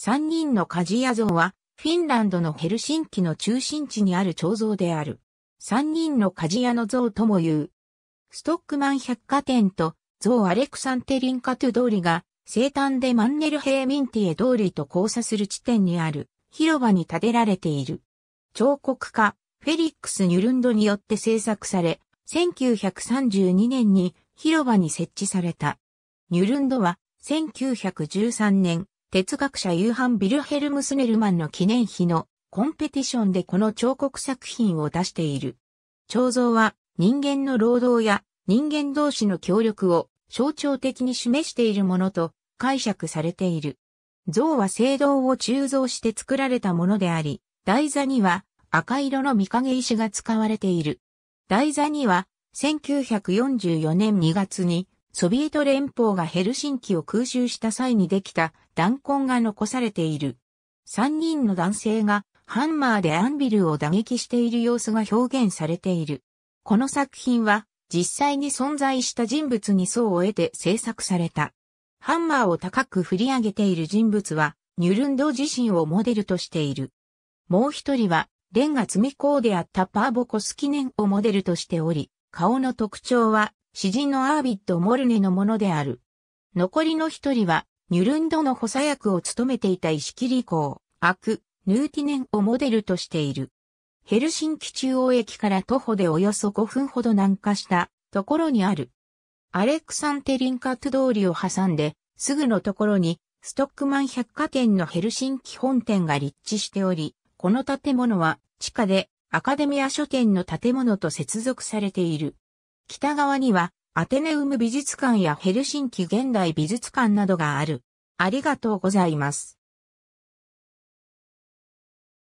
三人の鍛冶屋像は、フィンランドのヘルシンキの中心地にある彫像である。三人の鍛冶屋の像とも言う。ストックマン百貨店と、像アレクサンテリンカトゥ通りが、生誕でマンネルヘーミンティエ通りと交差する地点にある、広場に建てられている。彫刻家、フェリックス・ニュルンドによって制作され、1932年に広場に設置された。ニュルンドは1913年哲学者ユーハン・ビルヘルム・スネルマンの記念碑のコンペティションでこの彫刻作品を出している。彫像は人間の労働や人間同士の協力を象徴的に示しているものと解釈されている。像は聖堂を鋳造して作られたものであり、台座には赤色の御影石が使われている。台座には1944年2月にソビエト連邦がヘルシンキを空襲した際にできた弾痕が残されている。3人の男性がハンマーでアンビルを打撃している様子が表現されている。この作品は実際に存在した人物に層を得て制作された。ハンマーを高く振り上げている人物はニュルンド自身をモデルとしている。もう一人はレンガ積み工であったパーボコス記念をモデルとしており、顔の特徴は詩人のアービッド・モルネのものである。残りの一人は、ニュルンドの補佐役を務めていた石切港アク、ヌーティネンをモデルとしている。ヘルシンキ中央駅から徒歩でおよそ5分ほど南下したところにある。アレクサンテリンカト通りを挟んで、すぐのところに、ストックマン百貨店のヘルシンキ本店が立地しており、この建物は地下でアカデミア書店の建物と接続されている。北側にはアテネウム美術館やヘルシンキ現代美術館などがある。ありがとうございます。